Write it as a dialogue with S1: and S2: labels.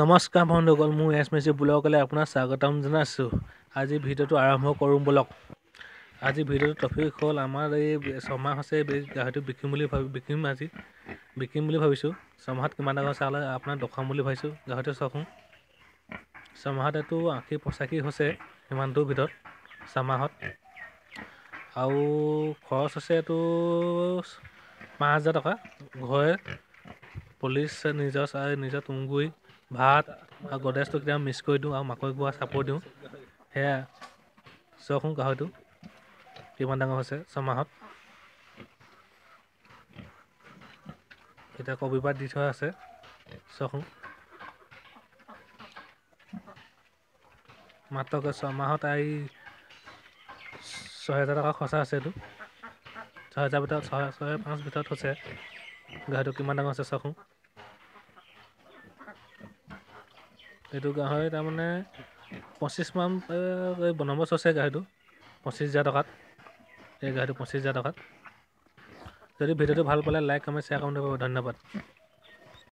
S1: নমস্কাৰ বন্ধুসকল মোৰ এছ মেচি ব্লগলৈ আপোনাক স্বাগতম জনাইছোঁ আজি ভিডিঅ'টো আৰম্ভ কৰোঁ ব'লক আজি ভিডিঅ'টো টপিক হ'ল আমাৰ এই ছমাহ আছে গাহৰিটো বিকিম বুলি ভাবি বিকিম আজি বিকিম বুলি ভাবিছোঁ ছমাহত কিমান টকা হৈছে হ'লে আপোনাৰ দেখুৱাম বুলি ভাবিছোঁ গাহৰিটো চখোঁ ছমাহত এইটো আশী পঁচাশী হৈছে সিমানটোৰ ভিতৰত ছমাহত আৰু খৰচ হৈছে এইটো পাঁচ হাজাৰ টকা ঘৰে পুলিচ নিজৰ নিজৰ তুঁহগুৰি ভাত আৰু গড্ৰেজটো কেতিয়াবা মিক্স কৰি দিওঁ আৰু মাকৈ গোৱা চাপৰ দিওঁ সেয়া চাওকচোন গাহৰিটো কিমান ডাঙৰ হৈছে ছমাহত এতিয়া কবি পাত দি থোৱা আছে চাওকচোন মাত্ৰকৈ ছমাহত আই ছহেজাৰ টকা খৰচা আছে এইটো ছহেজাৰ ভিতৰত ছয় ছয় পাঁচ ভিতৰত হৈছে গাহৰিটো কিমান ডাঙৰ হৈছে চাওকচোন এইটো গাহৰি তাৰমানে পঁচিছমান বনবচ আছে গাহৰিটো পঁচিছ হাজাৰ টকাত এই গাহৰিটো পঁচিছ হাজাৰ টকাত যদি ভিডিঅ'টো ভাল পালে লাইক কমেণ্ট শ্বেয়াৰ কৰিব ধন্যবাদ